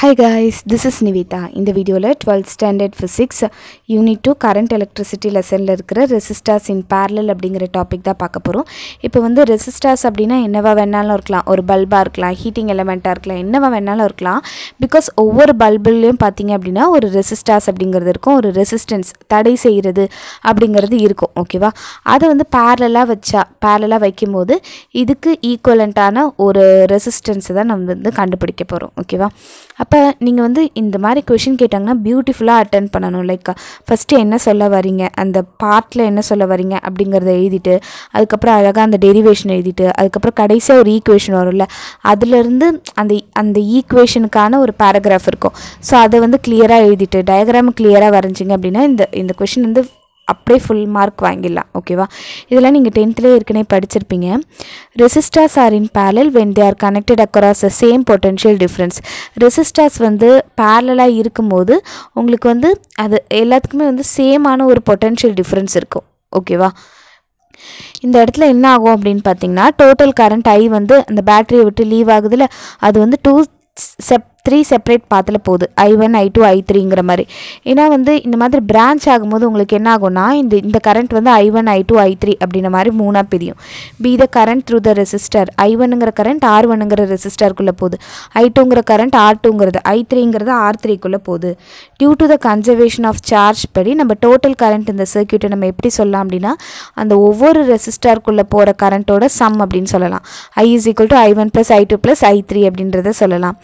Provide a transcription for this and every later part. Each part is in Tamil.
High guys this is Nivitha இந்த வீடியோவில் twelfth standard physics unit two current electricity லெசனில் இருக்கிற ரெசிஸ்டார்ஸ் இன் பேரலல் அப்படிங்கிற டாபிக் தான் பார்க்க போகிறோம் இப்போ வந்து ரெசிஸ்டார்ஸ் அப்படின்னா என்னவா வேணாலும் இருக்கலாம் ஒரு பல்பாக இருக்கலாம் ஹீட்டிங் எலமெண்ட்டாக இருக்கலாம் என்னவா வேணாலும் இருக்கலாம் பிகாஸ் ஒவ்வொரு பல்புலேயும் பார்த்தீங்க அப்படின்னா ஒரு ரெசிஸ்டார்ஸ் அப்படிங்கிறது இருக்கும் ஒரு ரெசிஸ்டன்ஸ் தடை செய்கிறது அப்படிங்கிறது இருக்கும் ஓகேவா அதை வந்து பேரலாக வச்சா பேரலாக வைக்கும் போது இதுக்கு ஈக்குவலண்ட்டான ஒரு ரெசிஸ்டன்ஸை தான் நம்ம வந்து கண்டுபிடிக்க போகிறோம் ஓகேவா அப்போ நீங்கள் வந்து இந்த மாதிரி கொஷின் கேட்டாங்கன்னா பியூட்டிஃபுல்லாக அட்டன் பண்ணணும் லைக் ஃபஸ்ட்டு என்ன சொல்ல வரீங்க அந்த பார்ட்டில் என்ன சொல்ல வரீங்க அப்படிங்கிறத எழுதிட்டு அதுக்கப்புறம் அழகாக அந்த டெரிவேஷன் எழுதிட்டு அதுக்கப்புறம் கடைசியாக ஒரு ஈக்குவேஷன் வரும்ல அதுலேருந்து அந்த அந்த ஈக்குவேஷனுக்கான ஒரு பேராகிராஃப் இருக்கும் ஸோ அதை வந்து கிளியராக எழுதிட்டு டயக்ராம் கிளியராக வரைஞ்சிங்க அப்படின்னா இந்த இந்த கொஷின் வந்து அப்படியே ஃபுல் மார்க் வாங்கிடலாம் ஓகேவா இதெல்லாம் நீங்கள் டென்த்லேயே ஏற்கனவே படிச்சிருப்பீங்க resistors are in parallel when they are connected across a same potential difference resistors வந்து பேரலாக இருக்கும்போது உங்களுக்கு வந்து அது எல்லாத்துக்குமே வந்து சேமான ஒரு பொட்டென்ஷியல் டிஃப்ரென்ஸ் இருக்கும் ஓகேவா இந்த இடத்துல என்ன ஆகும் அப்படின்னு பார்த்தீங்கன்னா டோட்டல் கரண்ட் ஐ வந்து அந்த பேட்டரியை விட்டு லீவ் ஆகுதுல அது வந்து டூ செப் த்ரீ செப்பரேட் பாத்தில் போகுது ஐ ஒன் ஐ டூ ஐ த்ரீங்கிற மாதிரி ஏன்னா வந்து இந்த மாதிரி பிரான்ச் ஆகும்போது உங்களுக்கு என்ன ஆகும்னா இந்த இந்த கரண்ட் வந்து I one I two I three அப்படின்ற மாதிரி மூணாக பிரியும் be the current through the resistor I ஒன்னுங்கிற கரண்ட் ஆர் ஒன்னுங்கிற ரெசிஸ்டருக்குள்ளே போகுது ஐ டூங்கிற கரண்ட் ஆர் டூங்கிறது ஐ த்ரீங்கிறது ஆர் த்ரீக்குள்ளே போகுது due to the conservation of charge படி நம்ம டோட்டல் கரண்ட் இந்த சர்க்கியூட்டை நம்ம எப்படி சொல்லலாம் அப்படின்னா அந்த ஒவ்வொரு ரெசிஸ்டருக்குள்ளே போகிற கரண்ட்டோட சம் அப்படின்னு சொல்லலாம் I is equal to I one plus I two plus I three அப்படின்றத சொல்லலாம்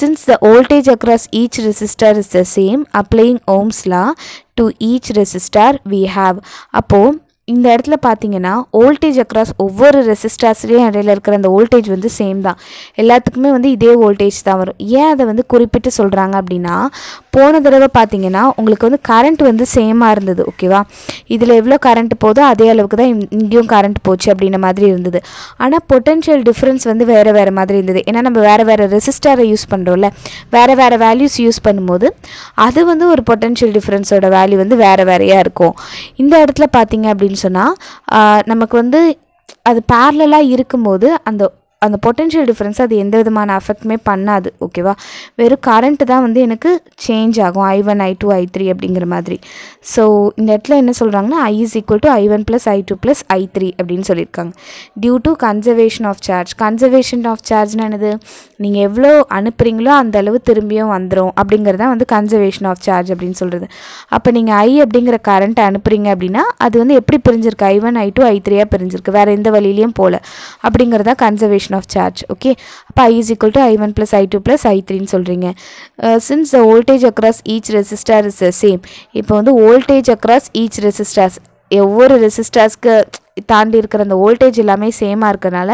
since Since the voltage across each resistor is the same, applying Ohm's law to each resistor we have. அப்போது இந்த இடத்துல பார்த்தீங்கன்னா வோல்டேஜ் அக்ராஸ் ஒவ்வொரு ரெசிஸ்டர்ஸ்லேயும் இடையில இருக்கிற அந்த வோல்டேஜ் வந்து சேம் தான் எல்லாத்துக்குமே வந்து இதே வோல்டேஜ் தான் வரும் ஏன் அதை வந்து குறிப்பிட்டு சொல்கிறாங்க அப்படின்னா போன தடவை பார்த்தீங்கன்னா உங்களுக்கு வந்து கரண்ட் வந்து சேமாக இருந்தது ஓகேவா இதில் எவ்வளோ கரண்ட் போதோ அதே அளவுக்கு தான் இங்கேயும் கரண்ட் போச்சு அப்படின்ற மாதிரி இருந்தது ஆனால் பொட்டென்ஷியல் டிஃப்ரென்ஸ் வந்து வேறு வேறு மாதிரி இருந்தது ஏன்னா நம்ம வேறு வேறு ரெசிஸ்டரை யூஸ் பண்ணுறோம்ல வேறு வேறு வேல்யூஸ் யூஸ் பண்ணும்போது அது வந்து ஒரு பொட்டென்ஷியல் டிஃப்ரென்ஸோட வேல்யூ வந்து வேறு வேறையாக இருக்கும் இந்த இடத்துல பார்த்தீங்க அப்படின்னு சொன்னால் நமக்கு வந்து அது பேரலாக இருக்கும்போது அந்த அந்த பொட்டென்ஷியல் டிஃப்ரென்ஸ் அது எந்த விதமான அஃபெக்ட்மே பண்ணாது ஓகேவா வெறும் கரண்ட்டு தான் வந்து எனக்கு சேஞ்ச் ஆகும் I one I two I three அப்படிங்கிற மாதிரி ஸோ இந்த இடத்துல என்ன சொல்கிறாங்கன்னா I is equal to I one plus I two plus I three அப்படின்னு சொல்லியிருக்காங்க due to conservation of charge conservation of சார்ஜ்னா என்னது நீங்கள் எவ்வளோ அனுப்புகிறீங்களோ அந்த அளவு திரும்பியும் வந்துடும் அப்படிங்கிறதா வந்து கன்சர்வேஷன் ஆஃப் சார்ஜ் அப்படின்னு சொல்கிறது அப்போ நீங்கள் ஐ அப்படிங்கிற கரண்ட் அனுப்புகிறீங்க அப்படின்னா அது வந்து எப்படி பிரிஞ்சிருக்கு ஐ ஒன் ஐ டூ ஐ த்ரீயாக பிரிஞ்சிருக்கு வேறு எந்த வழியிலையும் போகல அப்படிங்கிறதா conservation distribution of charge okay அப்போ I is equal to I one plus I two plus I த்ரீன்னு சொல்கிறீங்க since the voltage across each resistor is same இப்போ வந்து வோல்டேஜ் அக்ராஸ் ஈச் ரெசிஸ்டார்ஸ் ஒவ்வொரு ரெசிஸ்டர்ஸ்க்கு தாண்டி இருக்கிற அந்த வோல்டேஜ் எல்லாமே சேமாக இருக்கிறனால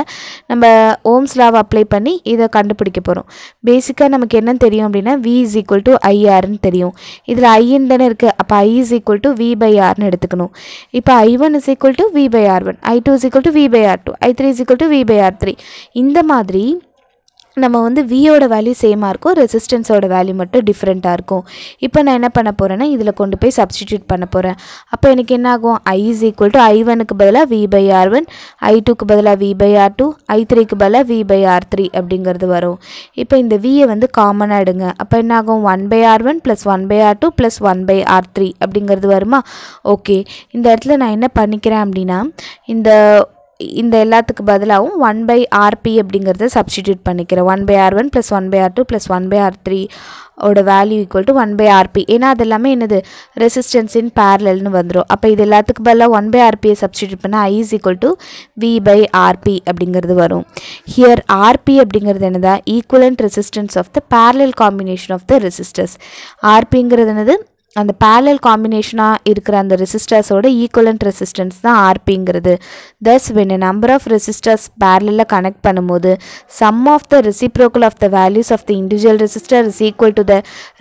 நம்ம ஓம்ஸ் லாவை அப்ளை பண்ணி இதை கண்டுபிடிக்க போகிறோம் பேசிக்காக நமக்கு என்னென்னு தெரியும் அப்படின்னா வி இஸ் ஈக்குவல் டு ஐஆர்னு தெரியும் இதில் ஐன்னு தானே இருக்குது அப்போ I is equal to V by ஆர்னு எடுத்துக்கணும் இப்போ I one is equal to V by R one I two is equal to V by R two I three is equal to V by R three இந்த மாதிரி நம்ம வந்து வியோட வேல்யூ சேமாக இருக்கும் ரெசிஸ்டன்ஸோட வேல்யூ மட்டும் டிஃப்ரெண்ட்டாக இருக்கும் இப்போ நான் என்ன பண்ண போகிறேன்னா இதில் கொண்டு போய் சப்ஸ்டிடியூட் பண்ண போகிறேன் அப்போ எனக்கு என்ன ஆகும் I is equal to I ஒனுக்கு பதிலாக V by R one I டூக்கு பதிலாக V by R two I த்ரீக்கு பதிலாக வி பை ஆர் த்ரீ அப்படிங்கிறது வரும் இப்போ இந்த வியை வந்து காமனாக எடுங்க அப்போ என்ன ஆகும் one by R one plus one by R two plus one by R three அப்படிங்கிறது வருமா ஓகே இந்த இடத்துல நான் என்ன பண்ணிக்கிறேன் அப்படின்னா இந்த இந்த எல்லாத்துக்கு பதிலாகவும் ஒன் பை ஆர்பி அப்படிங்கிறத சப்ஸ்டிடியூட் பண்ணிக்கிறேன் one by R one plus one by R two plus one by R three ஓட value equal to one by R P ஏன்னா அது எல்லாமே என்னது ரெசிஸ்டன்ஸ் இன் பேரலல்னு வந்துடும் அப்போ இது எல்லாத்துக்கு பதிலாக ஒன் பை ஆர்பியை சப்ஸ்டியூட் பண்ணால் I is equal to V by R P அப்படிங்கிறது வரும் ஹியர் ஆர்பி அப்படிங்கிறது என்னதான் equivalent resistance of the parallel combination of the resistors ஆர்பிங்கிறது என்னது அந்த பேரல் காம்பினேஷனாக இருக்கிற அந்த ரெசிஸ்டர்ஸோட ஈக்குவலண்ட் ரெசிஸ்டன்ஸ் தான் ஆர்பிங்கிறது thus when a number of resistors பேரலில் கனெக்ட் பண்ணும்போது sum of the reciprocal of the values of the individual resistor is equal to the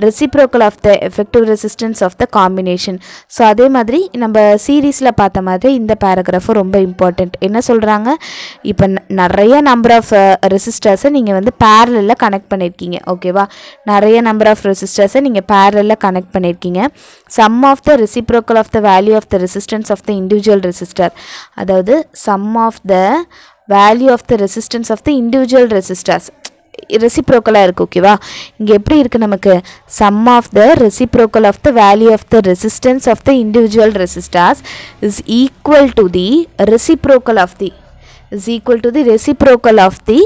reciprocal of the effective resistance of the combination so அதே மாதிரி நம்ம சீரீஸில் பார்த்த மாதிரி இந்த பேராகிராஃபும் ரொம்ப இம்பார்ட்டண்ட் என்ன சொல்கிறாங்க இப்போ நிறைய நம்பர் ஆஃப் ரெசிஸ்டர்ஸை நீங்கள் வந்து பேரலில் கனெக்ட் பண்ணியிருக்கீங்க ஓகேவா நிறைய நம்பர் ஆஃப் ரெசிஸ்டர்ஸை நீங்கள் பேரலில் கனெக்ட் பண்ணியிருக்கீங்க படிங்க sum of the reciprocal of the value of the resistance of the individual resistor அதாவது sum of the value of the resistance of the individual resistors ரெசிப்ரோக்கலாக இருக்குது ஓகேவா இங்கே எப்படி இருக்குது நமக்கு sum of the reciprocal of the value of the resistance of the individual resistors is equal to the reciprocal of the is equal to the reciprocal of the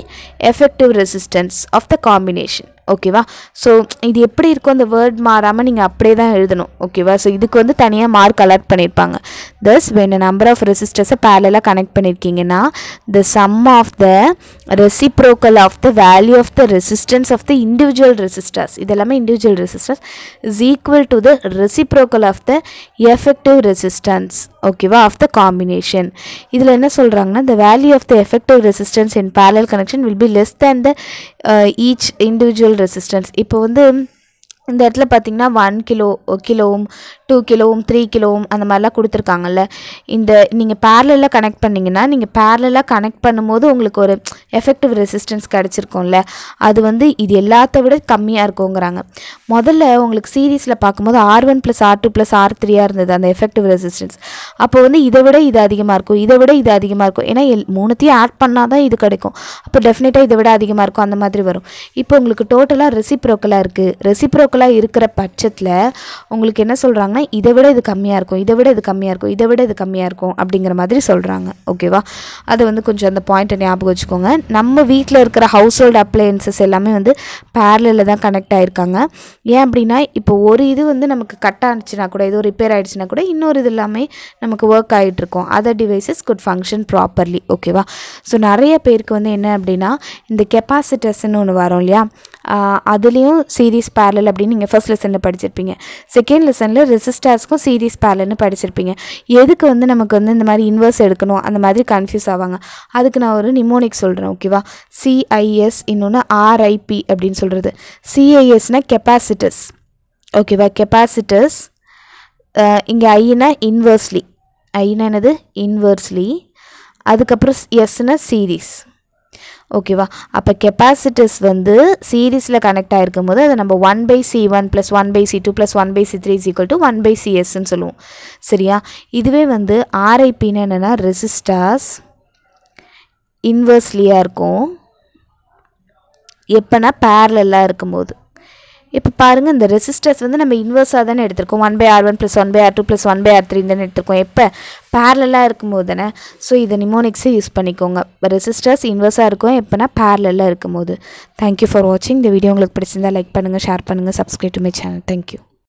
effective resistance of the combination. ஓகேவா ஸோ இது எப்படி இருக்கும் அந்த வேர்ட் மாறாமல் நீங்கள் அப்படியே தான் எழுதணும் ஓகேவா ஸோ இதுக்கு வந்து தனியாக மார்க் அலாட் பண்ணியிருப்பாங்க தஸ் வென் நம்பர் ஆஃப் ரெசிஸ்டர்ஸை பேரலாக கனெக்ட் பண்ணியிருக்கீங்கன்னா the sum of the reciprocal of the value of the resistance of the individual resistors இதெல்லாமே individual resistors is equal to the reciprocal of the effective resistance ஓகேவா ஆஃப் த காம்பினேஷன் இதில் என்ன சொல்கிறாங்கன்னா the value of the effective resistance in parallel connection will be less than the each individual ஆயில் ரெசிஸ்டன்ஸ் இப்போ வந்து இந்த இடத்துல பார்த்திங்கன்னா one kilo kilo ohm two கிலோவும் த்ரீ கிலோவும் அந்த மாதிரிலாம் கொடுத்துருக்காங்கல்ல இந்த நீங்கள் பேரலில் கனெக்ட் பண்ணிங்கன்னா நீங்கள் பேரலாக கனெக்ட் பண்ணும்போது உங்களுக்கு ஒரு எஃபெக்டிவ் ரெசிஸ்டன்ஸ் கிடச்சிருக்கும்ல அது வந்து இது எல்லாத்த விட கம்மியாக இருக்குங்கிறாங்க முதல்ல உங்களுக்கு சீரீஸில் பார்க்கும்போது R one plus R two plus R த்ரீயாக இருந்தது அந்த எஃபெக்டிவ் ரெசிஸ்டன்ஸ் அப்போ வந்து இதை விட இது அதிகமாக இருக்கும் இதை விட இது அதிகமாக இருக்கும் ஏன்னா எல் மூணுத்தையும் ஆட் பண்ணால் தான் இது கிடைக்கும் அப்போ டெஃபினட்டாக இதை விட அதிகமாக இருக்கும் அந்த மாதிரி வரும் இப்போ உங்களுக்கு டோட்டலாக ரெசிப்ரோக்கலாக இருக்குது ரெசிப்ரோக்கலாக இருக்கிற பட்சத்தில் உங்களுக்கு என்ன சொல்கிறாங்கன்னா ஆனால் இதை விட இது கம்மியாக இருக்கும் இதை விட இது கம்மியாக இருக்கும் இதை விட இது கம்மியாக இருக்கும் அப்படிங்கிற மாதிரி சொல்கிறாங்க ஓகேவா அது வந்து கொஞ்சம் அந்த பாயிண்ட்டை ஞாபகம் வச்சுக்கோங்க நம்ம வீட்டில் இருக்கிற ஹவுஸ் ஹோல்டு அப்ளையன்சஸ் எல்லாமே வந்து பேரலில் தான் கனெக்ட் ஆகிருக்காங்க ஏன் அப்படின்னா இப்போ ஒரு இது வந்து நமக்கு கட் ஆனிச்சுனா கூட ஏதோ ரிப்பேர் ஆகிடுச்சுனா கூட இன்னொரு இது எல்லாமே நமக்கு ஒர்க் ஆகிட்டு இருக்கும் other devices could function properly ஓகேவா ஸோ நிறைய பேருக்கு வந்து என்ன அப்படின்னா இந்த கெப்பாசிட்டஸ்ன்னு ஒன்று வரும் இல்லையா அதுலேயும் சீரீஸ் பேரல் அப்படின்னு நீங்கள் ஃபஸ்ட் லெசனில் படிச்சிருப்பீங்க செகண்ட் லெசனில் ரெசிஸ் ரெசிஸ்டார்ஸ்க்கும் சீரீஸ் பேலன்னு படிச்சிருப்பீங்க எதுக்கு வந்து நமக்கு வந்து இந்த மாதிரி இன்வர்ஸ் எடுக்கணும் அந்த மாதிரி கன்ஃபியூஸ் ஆவாங்க அதுக்கு நான் ஒரு நிமோனிக் சொல்கிறேன் ஓகேவா சிஐஎஸ் இன்னொன்று ஆர்ஐபி அப்படின்னு சொல்கிறது சிஐஎஸ்னால் கெப்பாசிட்டஸ் ஓகேவா கெப்பாசிட்டஸ் இங்கே ஐனா இன்வர்ஸ்லி ஐனா என்னது இன்வர்ஸ்லி அதுக்கப்புறம் எஸ்னா சீரீஸ் ஓகேவா அப்போ கெப்பாசிட்டிஸ் வந்து சீரீஸில் கனெக்ட் ஆகிருக்கும் போது அதை நம்ம one by C one plus one by C two plus one by C three is equal to one by சிஎஸ்ன்னு சொல்லுவோம் சரியா இதுவே வந்து ஆர்ஐபின்னு என்னென்னா ரெசிஸ்டாஸ் இன்வர்ஸ்லியாக இருக்கும் எப்போனா பேரலெல்லாம் இருக்கும்போது இப்போ பாருங்கள் இந்த ரெசிஸ்டர்ஸ் வந்து நம்ம இன்வெர்ஸாக தானே எடுத்திருக்கோம் one by R one plus one by R two plus one by R three தானே எடுத்திருக்கோம் எப்போ பேரலாக இருக்கும்போது தானே ஸோ இதை நிமோனிக்ஸை யூஸ் பண்ணிக்கோங்க ரெசிஸ்டர்ஸ் இன்வெர்ஸாக இருக்கும் எப்போனா பேரலாக இருக்கும்போது தேங்க்யூ ஃபார் வாட்சிங் இந்த வீடியோ உங்களுக்கு பிடிச்சிருந்தா லைக் பண்ணுங்கள் ஷேர் பண்ணுங்கள் subscribe to my channel thank you